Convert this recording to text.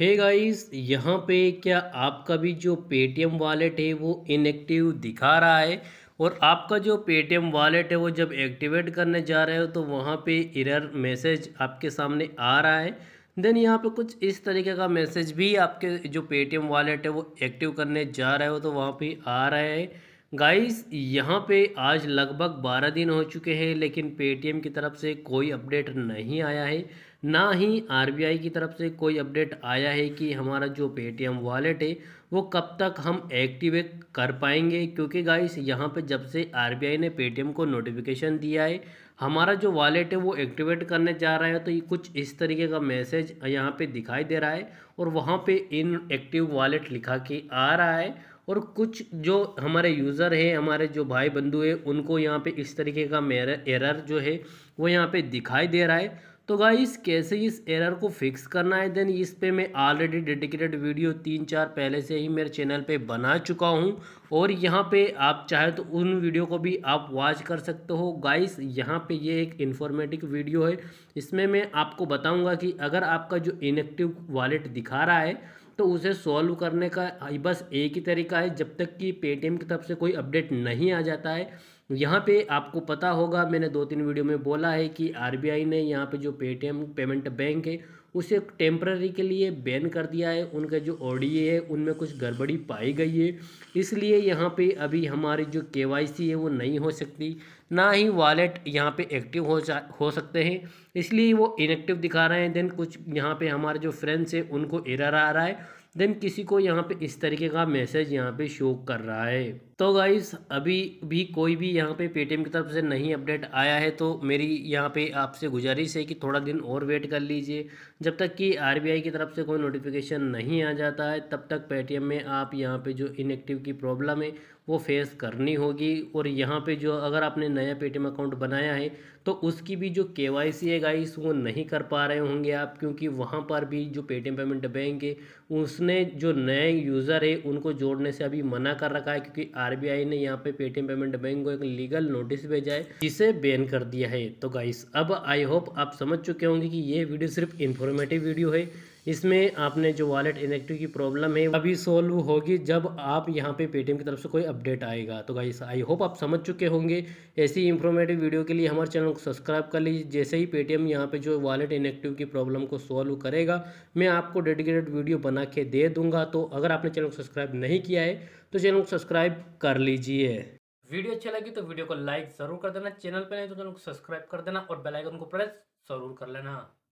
hey guys यहाँ पे क्या आपका भी जो पेटीएम वॉलेट है वो इनएक्टिव दिखा रहा है और आपका जो पेटीएम वॉलेट है वो जब एक्टिवेट करने जा रहे हो तो वहाँ पे इरर मैसेज आपके सामने आ रहा है देन यहाँ पे कुछ इस तरीके का मैसेज भी आपके जो पेटीएम वॉलेट है वो एक्टिव करने जा रहे हो तो वहाँ पे आ रहा है गाइस यहाँ पे आज लगभग बारह दिन हो चुके हैं लेकिन पेटीएम की तरफ से कोई अपडेट नहीं आया है ना ही आरबीआई की तरफ से कोई अपडेट आया है कि हमारा जो पेटीएम वॉलेट है वो कब तक हम एक्टिवेट कर पाएंगे क्योंकि गाइस यहाँ पे जब से आरबीआई ने पेटीएम को नोटिफिकेशन दिया है हमारा जो वॉलेट है वो एक्टिवेट करने जा रहा है तो ये कुछ इस तरीके का मैसेज यहाँ पे दिखाई दे रहा है और वहाँ पे इन एक्टिव वॉलेट लिखा के आ रहा है और कुछ जो हमारे यूज़र है हमारे जो भाई बंधु हैं उनको यहाँ पे इस तरीके का मेर एरर जो है वो यहाँ पे दिखाई दे रहा है तो गाइस कैसे इस एरर को फिक्स करना है देन इस पे मैं ऑलरेडी डेडिकेटेड वीडियो तीन चार पहले से ही मेरे चैनल पे बना चुका हूँ और यहाँ पे आप चाहे तो उन वीडियो को भी आप वॉच कर सकते हो गाइस यहाँ पे ये एक इन्फॉर्मेटिव वीडियो है इसमें मैं आपको बताऊँगा कि अगर आपका जो इनएक्टिव वॉलेट दिखा रहा है तो उसे सॉल्व करने का बस एक ही तरीका है जब तक कि पेटीएम की तरफ से कोई अपडेट नहीं आ जाता है यहाँ पे आपको पता होगा मैंने दो तीन वीडियो में बोला है कि आरबीआई ने यहाँ पे जो पेटीएम पेमेंट बैंक है उसे टेम्प्ररी के लिए बैन कर दिया है उनका जो ओडीए है उनमें कुछ गड़बड़ी पाई गई है इसलिए यहाँ पे अभी हमारी जो के है वो नहीं हो सकती ना ही वॉलेट यहाँ पे एक्टिव हो जा हो सकते हैं इसलिए वो इनएक्टिव दिखा रहे हैं देन कुछ यहाँ पे हमारे जो फ्रेंड्स हैं उनको एरर आ रहा है देन किसी को यहाँ पे इस तरीके का मैसेज यहाँ पे शो कर रहा है तो गाइस अभी भी कोई भी यहाँ पे पेटीएम की तरफ से नहीं अपडेट आया है तो मेरी यहाँ पे आपसे गुजारिश है कि थोड़ा दिन और वेट कर लीजिए जब तक कि आरबीआई की तरफ से कोई नोटिफिकेशन नहीं आ जाता है तब तक पेटीएम में आप यहाँ पे जो इनएक्टिव की प्रॉब्लम है वो फेस करनी होगी और यहाँ पे जो अगर आपने नया पेटीएम अकाउंट बनाया है तो उसकी भी जो के वाई सी है गाइस वो नहीं कर पा रहे होंगे आप क्योंकि वहाँ पर भी जो पेटीएम पेमेंट बैंक है उसने जो नए यूज़र है उनको जोड़ने से अभी मना कर रखा है क्योंकि आर बी आई ने यहाँ पे पेटीएम पेमेंट बैंक को एक लीगल नोटिस भेजा है जिसे बैन कर दिया है तो गाइस अब आई होप आप समझ चुके होंगे कि ये वीडियो सिर्फ इन्फॉर्मेटिव वीडियो है इसमें आपने जो वॉलेट इनेक्टिव की प्रॉब्लम है अभी सॉल्व होगी जब आप यहाँ पे पेटीएम की तरफ से कोई अपडेट आएगा तो गाइस आई होप आप समझ चुके होंगे ऐसी इंफॉर्मेटिव वीडियो के लिए हमारे चैनल को सब्सक्राइब कर लीजिए जैसे ही पेटीएम यहाँ पे जो वॉलेट इनएक्टिव की प्रॉब्लम को सॉल्व करेगा मैं आपको डेडिकेटेड वीडियो बना के दे दूंगा तो अगर आपने चैनल को सब्सक्राइब नहीं किया है तो चैनल को सब्सक्राइब कर लीजिए वीडियो अच्छी लगी तो वीडियो को लाइक ज़रूर कर देना चैनल पर नहीं तो चैनल को सब्सक्राइब कर देना और बेलाइकन को प्रेस ज़रूर कर लेना